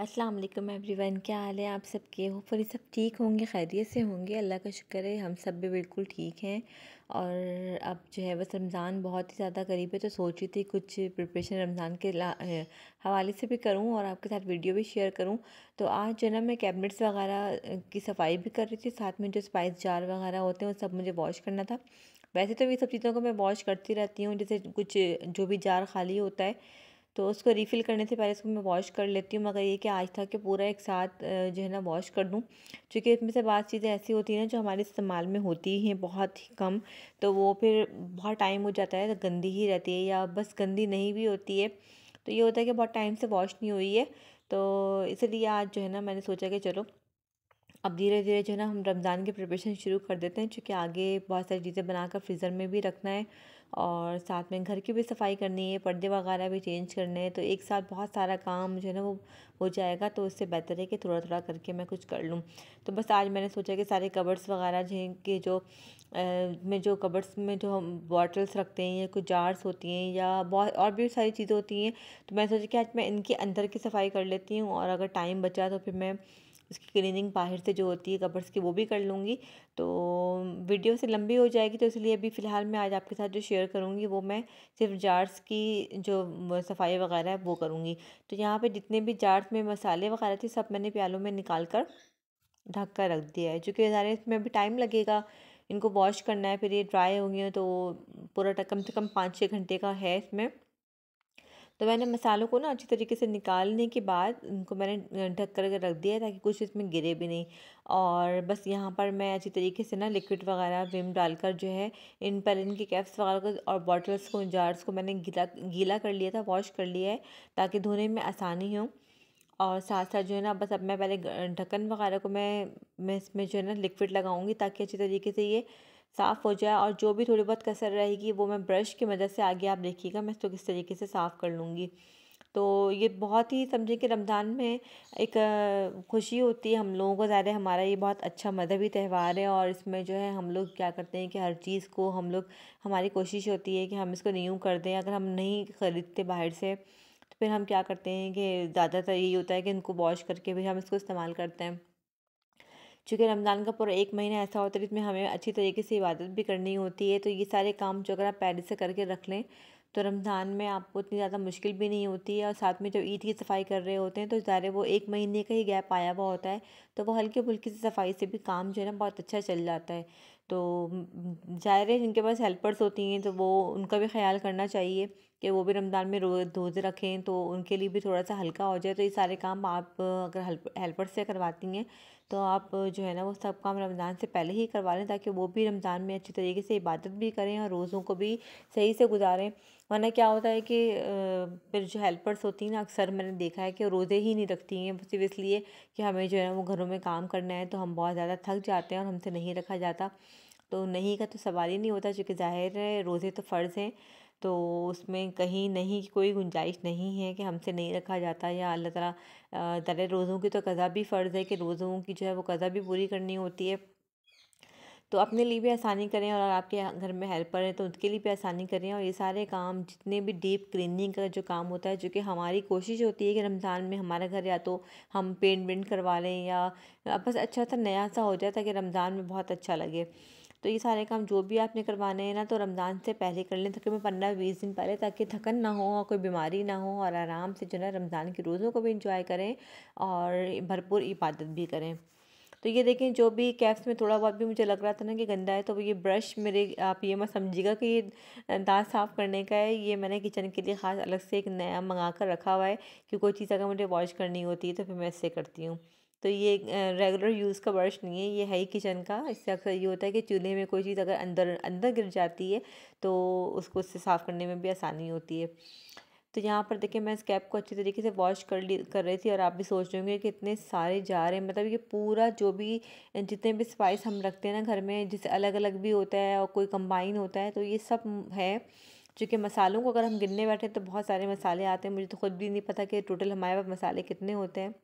अस्सलाम वालेकुम एवरीवन क्या हाल है आप सबके फिर सब ठीक होंगे खैरियत से होंगे अल्लाह का शुक्र है हम सब भी बिल्कुल ठीक हैं और अब जो है बस रमज़ान बहुत ही ज़्यादा करीब है तो सोच रही थी कुछ प्रिपरेशन रमज़ान के हवाले से भी करूं और आपके साथ वीडियो भी शेयर करूं तो आज जो ना मैं कैबिनेट्स वगैरह की सफाई भी कर रही थी साथ में जो स्पाइस जार वगैरह होते हैं वो सब मुझे वॉश करना था वैसे तो ये सब चीज़ों को मैं वॉश करती रहती हूँ जैसे कुछ जो भी जार खाली होता है तो उसको रिफ़िल करने से पहले इसको मैं वॉश कर लेती हूँ मगर ये कि आज था कि पूरा एक साथ जो है ना वॉश कर दूँ क्योंकि इसमें से बात चीज़ें ऐसी होती हैं ना जो हमारे इस्तेमाल में होती हैं बहुत ही कम तो वो फिर बहुत टाइम हो जाता है तो गंदी ही रहती है या बस गंदी नहीं भी होती है तो ये होता है कि बहुत टाइम से वॉश नहीं हुई है तो इसलिए आज जो है ना मैंने सोचा कि चलो अब धीरे धीरे जो है ना हम रमज़ान की प्रिपरेशन शुरू कर देते हैं चूँकि आगे बहुत सारी चीज़ें बनाकर फ्रीज़र में भी रखना है और साथ में घर की भी सफाई करनी है पर्दे वगैरह भी चेंज करने हैं तो एक साथ बहुत सारा काम जो है ना वो हो जाएगा तो उससे बेहतर है कि थोड़ा थोड़ा करके मैं कुछ कर लूँ तो बस आज मैंने सोचा कि सारे कबर्ड्स वगैरह जो के जो में जो कबर्ड्स में जो हम बॉटल्स रखते हैं या कुछ जार्स होती हैं या बहुत और भी सारी चीज़ें होती हैं तो मैंने सोचा कि आज मैं इनके अंदर की सफाई कर लेती हूँ और अगर टाइम बचा तो फिर मैं उसकी क्लीनिंग बाहर से जो होती है कबर्स की वो भी कर लूँगी तो वीडियो से लंबी हो जाएगी तो इसलिए अभी फ़िलहाल मैं आज आपके साथ जो शेयर करूँगी वो मैं सिर्फ जार्स की जो सफाई वगैरह है वो करूँगी तो यहाँ पर जितने भी जार्स में मसाले वगैरह थे सब मैंने प्यालों में निकाल कर ढक कर रख दिया है चूँकि ज़्यादा इसमें अभी टाइम लगेगा इनको वॉश करना है फिर ये ड्राई होंगे तो पूरा कम से कम पाँच छः घंटे का है इसमें तो मैंने मसालों को ना अच्छी तरीके से निकालने के बाद उनको मैंने ढक कर रख दिया ताकि कुछ इसमें गिरे भी नहीं और बस यहाँ पर मैं अच्छी तरीके से ना लिक्विड वगैरह विम डालकर जो है इन पर इनके कैप्स वगैरह को और बॉटल्स को जार्स को मैंने गीला गीला कर लिया था वॉश कर लिया है ताकि धोने में आसानी हो और साथ साथ जो है ना बस अब मैं पहले ढक्कन वगैरह को मैं मैं इसमें जो है ना लिक्विड लगाऊंगी ताकि अच्छी तरीके से ये साफ़ हो जाए और जो भी थोड़ी बहुत कसर रहेगी वो मैं ब्रश की मदद से आगे आप देखिएगा मैं इसको किस तरीके से साफ़ कर लूँगी तो ये बहुत ही समझे कि रमज़ान में एक खुशी होती है हम लोगों को ज़्यादा हमारा ये बहुत अच्छा मजहबी त्यौहार है और इसमें जो है हम लोग क्या करते हैं कि हर चीज़ को हम लोग हमारी कोशिश होती है कि हम इसको न्यू कर दें अगर हम नहीं ख़रीदते बाहर से तो फिर हम क्या करते हैं कि ज़्यादातर यही होता है कि इनको वॉश करके भी हम इसको इस्तेमाल करते हैं चूँकि रमज़ान का पूरा एक महीना ऐसा होता है जिसमें हमें अच्छी तरीके से इबादत भी करनी होती है तो ये सारे काम जो अगर आप पहले से करके रख लें तो रमज़ान में आपको इतनी ज़्यादा मुश्किल भी नहीं होती है और साथ में जब ईद की सफाई कर रहे होते हैं तो ज़्यादा वो एक महीने का ही गैप आया हुआ होता है तो वो हल्की फुल्की सी सफाई से भी काम जो है ना बहुत अच्छा चल जाता है तो ज़ाहिर है जिनके पास हेल्पर्स होती हैं तो वो उनका भी ख्याल करना चाहिए कि वो भी रमज़ान में रो रोज़े रखें तो उनके लिए भी थोड़ा सा हल्का हो जाए तो ये सारे काम आप अगर हेल्प हेल्पर से करवाती हैं तो आप जो है ना वो सब काम रमज़ान से पहले ही करवा लें ताकि वो भी रमज़ान में अच्छी तरीके से इबादत भी करें और रोज़ों को भी सही से गुजारें वरना क्या होता है कि फिर जो हेल्पर्स होती हैं ना अक्सर मैंने देखा है कि रोज़े ही नहीं रखती हैं सिर्फ इसलिए कि हमें जो है ना वो घरों में काम करना है तो हम बहुत ज़्यादा थक जाते हैं और हमसे नहीं रखा जाता तो नहीं का तो सवाल ही नहीं होता चूँकि ज़ाहिर है रोज़े तो फ़र्ज़ हैं तो उसमें कहीं नहीं कोई गुंजाइश नहीं है कि हमसे नहीं रखा जाता या अल्लाह तला तरह रोज़ों की तो कज़ा भी फ़र्ज़ है कि रोज़ों की जो है वो कज़ा भी पूरी करनी होती है तो अपने लिए भी आसानी करें और आपके घर में हेल्पर हैं तो उनके लिए भी आसानी करें और ये सारे काम जितने भी डीप क्लीनिंग का जो काम होता है जो कि हमारी कोशिश होती है कि रमज़ान में हमारा घर या तो हम पेंट वेंट करवा लें या बस अच्छा सा नया सा हो जाए ताकि रमज़ान में बहुत अच्छा लगे तो ये सारे काम जो भी आपने करवाने हैं ना तो रमज़ान से पहले कर लें तकरीबन पंद्रह बीस दिन पहले ताकि थकन ना हो और कोई बीमारी ना हो और आराम से जो है रमज़ान के रोज़ों को भी इंजॉय करें और भरपूर इबादत भी करें तो ये देखें जो भी कैप्स में थोड़ा बहुत भी मुझे लग रहा था ना कि गंदा है तो ये ब्रश मेरे आप ये मत समझिएगा कि ये दांत साफ़ करने का है ये मैंने किचन के लिए ख़ास अलग से एक नया मंगा कर रखा हुआ है कि कोई चीज़ अगर मुझे वॉश करनी होती है तो फिर मैं इससे करती हूँ तो ये रेगुलर यूज़ का ब्रश नहीं है ये है ही किचन का इससे अक्सर ये होता है कि चूल्हे में कोई चीज़ अगर अंदर अंदर गिर जाती है तो उसको उससे साफ़ करने में भी आसानी होती है तो यहाँ पर देखिए मैं इस कैप को अच्छी तरीके से वॉश कर ली कर रही थी और आप भी सोच रहे होंगे कि इतने सारे जा रहे हैं मतलब ये पूरा जो भी जितने भी स्पाइस हम रखते हैं ना घर में जिससे अलग अलग भी होता है और कोई कंबाइन होता है तो ये सब है चूँकि मसालों को अगर हम गिनने बैठे तो बहुत सारे मसाले आते हैं मुझे तो खुद भी नहीं पता कि टोटल हमारे पास मसाले कितने होते हैं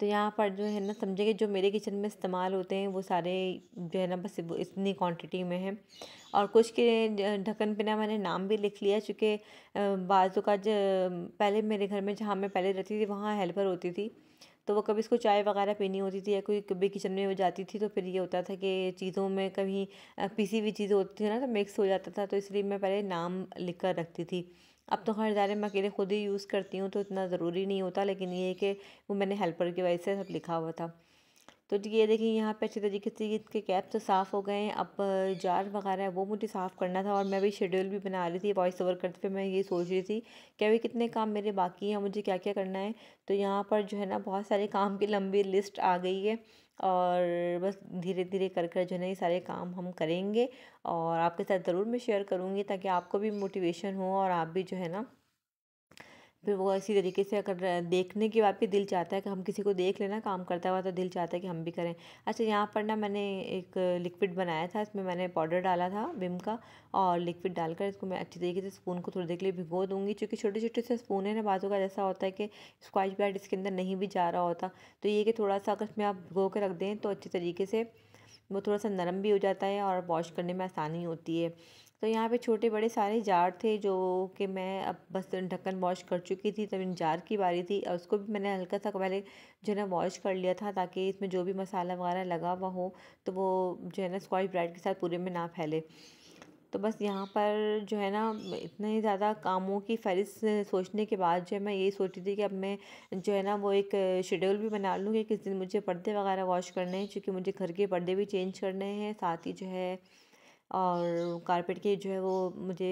तो यहाँ पर जो है ना समझेंगे जो मेरे किचन में इस्तेमाल होते हैं वो सारे जो है ना बस इतनी क्वांटिटी में है और कुछ के ढक्कन पे ना मैंने नाम भी लिख लिया चूँकि बाज़ों का जो पहले मेरे घर में जहाँ मैं पहले रहती थी वहाँ हेल्पर होती थी तो वो कभी इसको चाय वगैरह पीनी होती थी या कोई कभी किचन में वो जाती थी तो फिर ये होता था कि चीज़ों में कभी पीसी हुई चीज़ें होती थी ना तो मिक्स हो जाता था तो इसलिए मैं पहले नाम लिख कर रखती थी अब तो खैर ज़ाहिर मैं अकेले खुद ही यूज़ करती हूँ तो इतना ज़रूरी नहीं होता लेकिन ये कि वो मैंने हेल्पर की वजह से सब लिखा हुआ था तो ये देखिए यहाँ पे अच्छे तरीके से इसके कैप तो साफ़ हो गए हैं अब जार वगैरह है वो मुझे साफ़ करना था और मैं भी शेड्यूल भी बना रही थी वॉइस ओवर करते हुए मैं ये सोच रही थी कि अभी कितने काम मेरे बाकी हैं मुझे क्या क्या करना है तो यहाँ पर जो है ना बहुत सारे काम की लंबी लिस्ट आ गई है और बस धीरे धीरे कर कर जो है ना ये सारे काम हम करेंगे और आपके साथ ज़रूर मैं शेयर करूँगी ताकि आपको भी मोटिवेशन हो और आप भी जो है ना फिर वो इसी तरीके से अगर देखने के बाद भी दिल चाहता है कि हम किसी को देख लेना काम करता हुआ तो दिल चाहता है कि हम भी करें अच्छा यहाँ पर ना मैंने एक लिक्विड बनाया था इसमें मैंने पाउडर डाला था विम का और लिक्विड डालकर इसको मैं अच्छी तरीके से स्पून को थोड़ी देर के लिए भिगो दूँगी चूँकि छोटे छोटे से स्पून है ना बाजू का जैसा होता है कि स्क्वाश ब्रेड इसके अंदर नहीं भी जा रहा होता तो ये कि थोड़ा सा अगर इसमें आप भिगो के रख दें तो अच्छी तरीके से वो थोड़ा सा नरम भी हो जाता है और वॉश करने में आसानी होती है तो यहाँ पे छोटे बड़े सारे जार थे जो कि मैं अब बस ढक्कन वॉश कर चुकी थी तब इन जार की बारी थी और उसको भी मैंने हल्का सा पहले जो है ना वॉश कर लिया था ताकि इसमें जो भी मसाला वगैरह लगा हुआ हो तो वो जो है ना स्कॉच ब्राइड के साथ पूरे में ना फैले तो बस यहाँ पर जो है ना इतने ज़्यादा कामों की फहरिस्त सोचने के बाद जो है मैं यही सोच रही थी कि अब मैं जो है ना वो एक शेड्यूल भी बना लूँ कि किस दिन मुझे पर्दे वगैरह वॉश करने हैं चूँकि मुझे घर के पर्दे भी चेंज करने हैं साथ ही जो है और कारपेट की जो है वो मुझे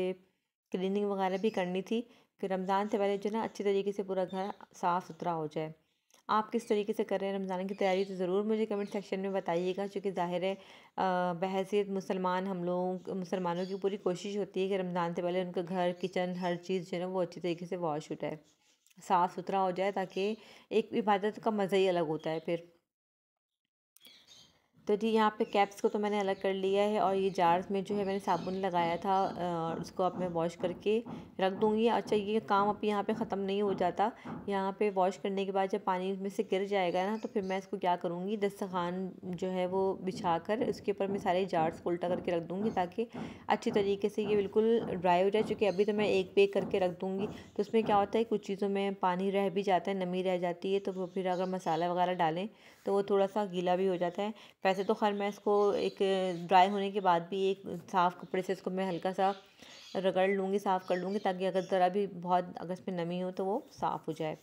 क्लीनिंग वगैरह भी करनी थी कि रमज़ान से पहले जो ना अच्छी तरीके से पूरा घर साफ़ सुथरा हो जाए आप किस तरीके से कर रहे हैं रमज़ान की तैयारी तो ज़रूर मुझे कमेंट सेक्शन में बताइएगा चूँकि ज़ाहिर है बहसीत मुसलमान हम लोगों मुसलमानों की पूरी कोशिश होती है कि रमज़ान से पहले उनका घर किचन हर चीज़ जो है ना वो अच्छी तरीके से वॉश हो जाए साफ़ सुथरा हो जाए ताकि एक इबादत का मज़ा ही अलग होता है फिर तो जी यहाँ पे कैप्स को तो मैंने अलग कर लिया है और ये जार्स में जो है मैंने साबुन लगाया था और उसको अब मैं वॉश करके रख दूँगी अच्छा ये काम अब यहाँ पे ख़त्म नहीं हो जाता यहाँ पे वॉश करने के बाद जब पानी में से गिर जाएगा ना तो फिर मैं इसको क्या करूँगी दस्तखान जो है वो बिछा कर उसके ऊपर मैं सारे जार्स को उल्टा करके रख दूँगी ताकि अच्छी तरीके से ये बिल्कुल ड्राई हो जाए चूँकि अभी तो मैं एक पे करके रख दूँगी तो उसमें क्या होता है कुछ चीज़ों में पानी रह भी जाता है नमी रह जाती है तो फिर अगर मसाला वगैरह डालें तो वो थोड़ा सा गीला भी हो जाता है वैसे तो खैर मैं इसको एक ड्राई होने के बाद भी एक साफ़ कपड़े से इसको मैं हल्का सा रगड़ लूँगी साफ़ कर लूँगी ताकि अगर ज़रा भी बहुत अगर इस पर नमी हो तो वो साफ़ हो जाए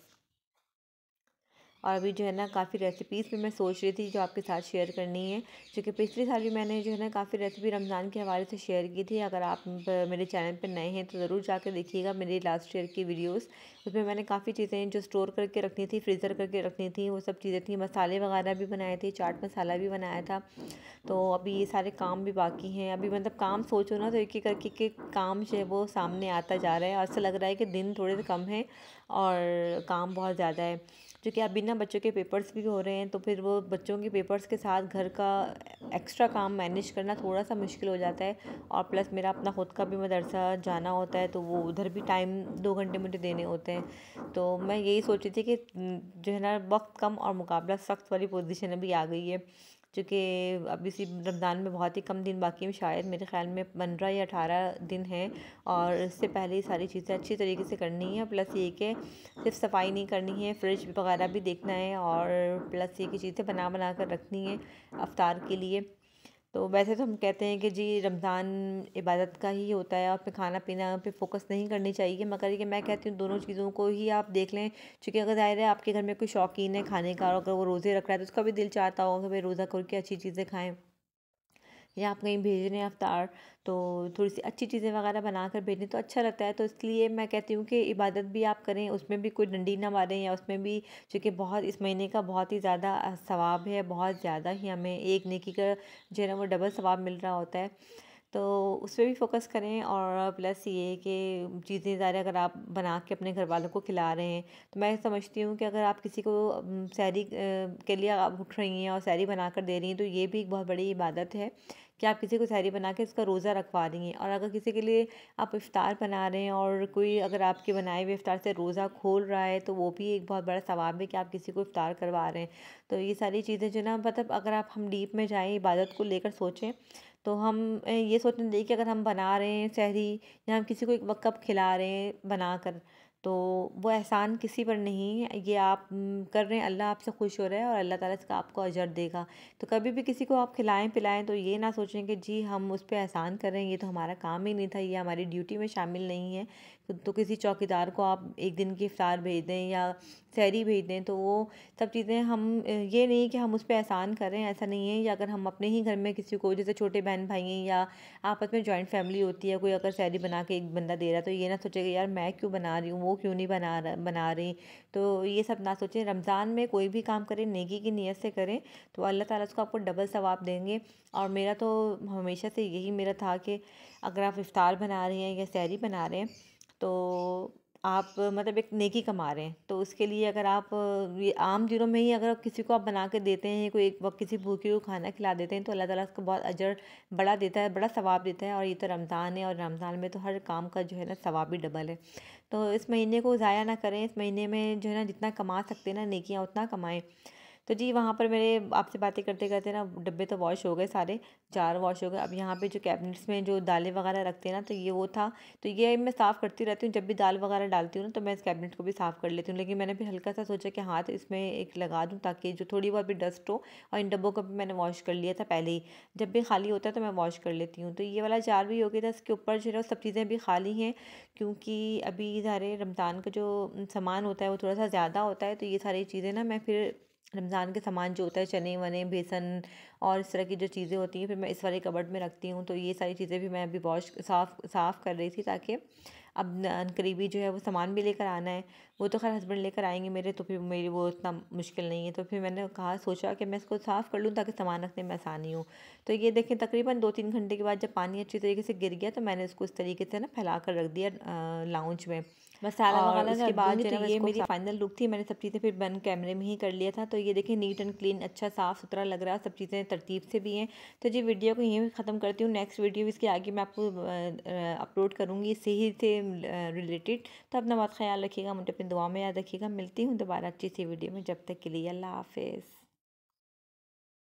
और अभी जो है ना काफ़ी रेसिपीज़ भी मैं सोच रही थी जो आपके साथ शेयर करनी है क्योंकि पिछले साल भी मैंने जो है ना काफ़ी रेसिपी रमज़ान के हवाले से शेयर की थी अगर आप मेरे चैनल पर नए हैं तो ज़रूर जाकर देखिएगा मेरी लास्ट ईयर की वीडियोस उसमें मैंने काफ़ी चीज़ें जो स्टोर करके रखनी थी फ्रीज़र करके रखनी थी वो सब चीज़ें थी मसाले वगैरह भी बनाए थे चाट मसाला भी बनाया था तो अभी ये सारे काम भी बाकी हैं अभी मतलब काम सोचो ना तो एक एक करके के काम जो है वो सामने आता जा रहा है ऐसा लग रहा है कि दिन थोड़े से कम है और काम बहुत ज़्यादा है जो कि आप बिना बच्चों के पेपर्स भी हो रहे हैं तो फिर वो बच्चों के पेपर्स के साथ घर का एक्स्ट्रा काम मैनेज करना थोड़ा सा मुश्किल हो जाता है और प्लस मेरा अपना ख़ुद का भी मदरसा जाना होता है तो वो उधर भी टाइम दो घंटे मुझे देने होते हैं तो मैं यही रही थी कि हम्म, जो है ना वक्त कम और मुकाबला सख्त वाली पोजिशन अभी आ गई है चूँकि अब इसी रमज़ान में बहुत ही कम दिन बाकी हैं शायद मेरे ख़्याल में पंद्रह या अठारह दिन हैं और इससे पहले ही सारी चीज़ें अच्छी तरीके से करनी है प्लस ये कि सिर्फ सफाई नहीं करनी है फ्रिज वगैरह भी देखना है और प्लस ये कि चीज़ें बना बना कर रखनी है अवतार के लिए तो वैसे तो हम कहते हैं कि जी रमज़ान इबादत का ही होता है आप पे खाना पीना पे फोकस नहीं करनी चाहिए मगर ये मैं कहती हूँ दोनों चीज़ों को ही आप देख लें क्योंकि अगर जाहिर है आपके घर में कोई शौकीन है खाने का और अगर वो रोज़े रख रहा है तो उसका भी दिल चाहता होगा भाई रोज़ा करके अच्छी चीज़ें खाएँ या आप कहीं भेज रहे हैं अवतार तो थोड़ी सी अच्छी चीज़ें वगैरह बनाकर भेजें तो अच्छा लगता है तो इसलिए मैं कहती हूँ कि इबादत भी आप करें उसमें भी कोई डंडी ना मारें या उसमें भी चूँकि बहुत इस महीने का बहुत ही ज़्यादा सवाब है बहुत ज़्यादा ही हमें एक नेकी का जो है ना वो डबल सवाब मिल रहा होता है तो उस पर भी फोकस करें और प्लस ये कि चीज़ें ज़्यादा अगर आप बना के अपने घर वालों को खिला रहे हैं तो मैं समझती हूँ कि अगर आप किसी को सैरी के लिए आप उठ रही हैं और सैरी बना कर दे रही हैं तो ये भी एक बहुत बड़ी इबादत है कि आप किसी को सहरी बना के उसका रोज़ा रखवा देंगे और अगर किसी के लिए आप इफ़ार बना रहे हैं और कोई अगर आपके बनाए हुए इफ़ार से रोज़ा खोल रहा है तो वो भी एक बहुत बड़ा सवाब है कि आप किसी को इफ़ार करवा रहे हैं तो ये सारी चीज़ें जो ना मतलब अगर आप हम डीप में जाएँ इबादत को लेकर सोचें तो हम ये सोचने चाहिए कि अगर हम बना रहे हैं सहरी या हम किसी को एक वक्त खिला रहे हैं बना कर तो वो एहसान किसी पर नहीं है ये आप कर रहे हैं अल्लाह आपसे खुश हो रहा है और अल्लाह ताला इसका आपको अजर देगा तो कभी भी किसी को आप खिलाएं पिलाएं तो ये ना सोचें कि जी हम उस पर एहसान कर रहे हैं ये तो हमारा काम ही नहीं था ये हमारी ड्यूटी में शामिल नहीं है तो किसी चौकीदार को आप एक दिन की इफ्तार भेज दें या सहरी भेज दें तो वो सब चीज़ें हम ये नहीं कि हम उस पर एहसान करें ऐसा नहीं है या अगर हम अपने ही घर में किसी को जैसे छोटे बहन भाई हैं या आपस में जॉइंट फैमिली होती है कोई अगर सहरी बना के एक बंदा दे रहा है तो ये ना सोचेगा यार मैं क्यों बना रही हूँ वो क्यों नहीं बना रहा बना रही तो ये सब ना सोचें रमज़ान में कोई भी काम करें नेगी की नीयत से करें तो अल्लाह ताला उसको आपको डबल सवाब देंगे और मेरा तो हमेशा से यही मेरा था कि अगर आप इफ़ार बना रहे हैं या सैरी बना रहे हैं तो आप मतलब एक नेकी कमा रहे हैं तो उसके लिए अगर आप ये आम दिनों में ही अगर किसी को आप बना के देते हैं कोई एक वक्त किसी भूखे को खाना खिला देते हैं तो अल्लाह ताला उसको बहुत अजर बड़ा देता है बड़ा सवाब देता है और ये तो रमज़ान है और रमज़ान में तो हर काम का जो है ना सवाब भी डबल है तो इस महीने को ज़ाया ना करें इस महीने में जो है ना जितना कमा सकते हैं ना नेकियाँ उतना कमाएँ तो जी वहाँ पर मेरे आपसे बातें करते करते ना डब्बे तो वॉश हो गए सारे जार वॉश हो गए अब यहाँ पे जो कैबिनेट्स में जो दालें वगैरह रखते हैं ना तो ये वो था तो ये मैं साफ़ करती रहती हूँ जब भी दाल वगैरह डालती हूँ ना तो मैं इस कैबिनेट को भी साफ़ कर लेती हूँ लेकिन मैंने फिर हल्का सा सोचा कि हाथ इसमें एक लगा दूँ ताकि जो थोड़ी बहुत भी डस्ट हो और इन डब्बों को भी मैंने वॉश कर लिया था पहले ही जब भी खाली होता है तो मैं वॉश कर लेती हूँ तो ये वाला जार भी हो गया था इसके ऊपर जो है सब चीज़ें भी खाली हैं क्योंकि अभी सारे रमज़ान का जो सामान होता है वो थोड़ा सा ज़्यादा होता है तो ये सारी चीज़ें ना मैं फिर रमज़ान के सामान जो होता है चने वने बेसन और इस तरह की जो चीज़ें होती हैं फिर मैं इस वाले कबर्ड में रखती हूँ तो ये सारी चीज़ें भी मैं अभी वॉश साफ़ साफ़ कर रही थी ताकि अब करीबी जो है वो सामान भी लेकर आना है वो तो खैर हस्बैंड लेकर आएंगे मेरे तो फिर मेरी वो इतना मुश्किल नहीं है तो फिर मैंने कहा सोचा कि मैं इसको साफ़ कर लूँ ताकि सामान रखने में आसानी हो तो ये देखें तकरीबन दो तीन घंटे के बाद जब पानी अच्छी तरीके से गिर गया तो मैंने इसको इस तरीके से ना फैला कर रख दिया लाउंज में मसाला और उसके बाद तो ये मेरी फाइनल लुक थी मैंने सब चीज़ें फिर बंद कैमरे में ही कर लिया था तो ये देखें नीट एंड क्लीन अच्छा साफ़ सुथरा लग रहा है सब चीज़ें तरतीब से भी हैं तो जी वीडियो को यहीं ख़त्म करती हूँ नेक्स्ट वीडियो इसके आगे मैं आपको अपलोड करूँगी इसी से रिलेटेड uh, तो अपना बहुत ख्याल रखिएगा मुझे अपनी दुआ में याद रखिएगा मिलती हूँ दोबारा अच्छी सी वीडियो में जब तक के लिए अल्लाह हाफिज़